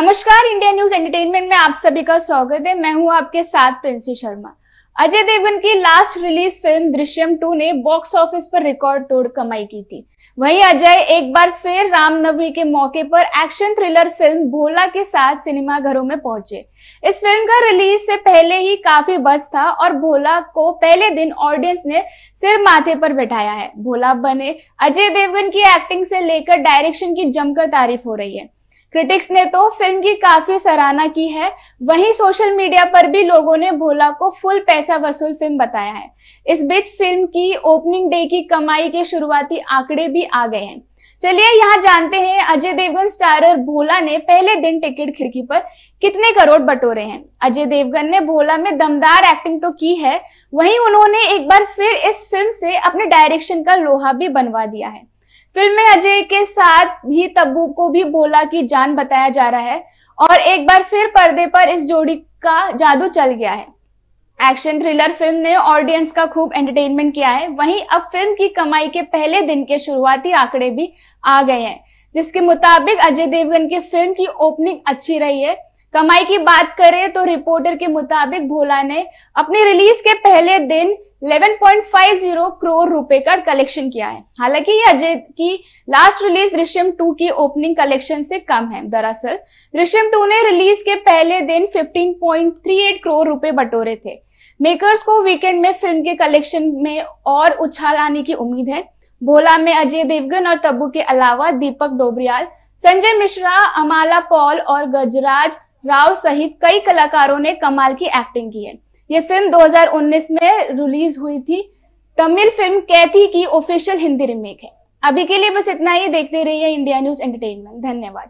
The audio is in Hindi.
नमस्कार इंडिया न्यूज एंटरटेनमेंट में आप सभी का स्वागत है मैं हूं आपके साथ प्रिंसी शर्मा अजय देवगन की last release film Drishyam two ने बॉक्स ऑफिस पर रिकॉर्ड तोड़ कमाई की थी वहीं अजय एक बार फिर रामनवमी के मौके पर एक्शन थ्रिलर फिल्म भोला के साथ सिनेमाघरों में पहुंचे इस फिल्म का रिलीज से पहले ही काफी बस था और भोला को पहले दिन ऑडियंस ने सिर माथे पर बैठाया है भोला बने अजय देवगन की एक्टिंग से लेकर डायरेक्शन की जमकर तारीफ हो रही है क्रिटिक्स ने तो फिल्म की काफी सराहना की है वहीं सोशल मीडिया पर भी लोगों ने भोला को फुल पैसा वसूल फिल्म बताया है इस बीच फिल्म की ओपनिंग डे की कमाई के शुरुआती आंकड़े भी आ गए हैं चलिए यहाँ जानते हैं अजय देवगन स्टारर भोला ने पहले दिन टिकट खिड़की पर कितने करोड़ बटोरे हैं अजय देवगन ने भोला में दमदार एक्टिंग तो की है वहीं उन्होंने एक बार फिर इस फिल्म से अपने डायरेक्शन का लोहा भी बनवा दिया है फिल्म में अजय के साथ ही तब्बू को भी बोला की जान बताया जा रहा है और एक बार फिर पर्दे पर इस जोड़ी का जादू चल गया है एक्शन थ्रिलर फिल्म ने ऑडियंस का खूब एंटरटेनमेंट किया है वहीं अब फिल्म की कमाई के पहले दिन के शुरुआती आंकड़े भी आ गए हैं जिसके मुताबिक अजय देवगन की फिल्म की ओपनिंग अच्छी रही है कमाई की बात करें तो रिपोर्टर के मुताबिक भोला ने अपनी रिलीज के पहले दिन 11.50 करोड़ रुपए का कलेक्शन किया है हालांकि ये अजय की लास्ट रिलीज दृश्यम 2 की ओपनिंग कलेक्शन से कम है दरअसल दृश्यम 2 ने रिलीज के पहले दिन 15.38 करोड़ रुपए बटोरे थे मेकर्स को वीकेंड में फिल्म के कलेक्शन में और उछाल आने की उम्मीद है भोला में अजय देवगन और तब्बू के अलावा दीपक डोबरियाल संजय मिश्रा अमाला पॉल और गजराज राव सहित कई कलाकारों ने कमाल की एक्टिंग की है ये फिल्म 2019 में रिलीज हुई थी तमिल फिल्म कैथी की ऑफिशियल हिंदी रिमेक है अभी के लिए बस इतना ही देखते रहिए इंडिया न्यूज एंटरटेनमेंट धन्यवाद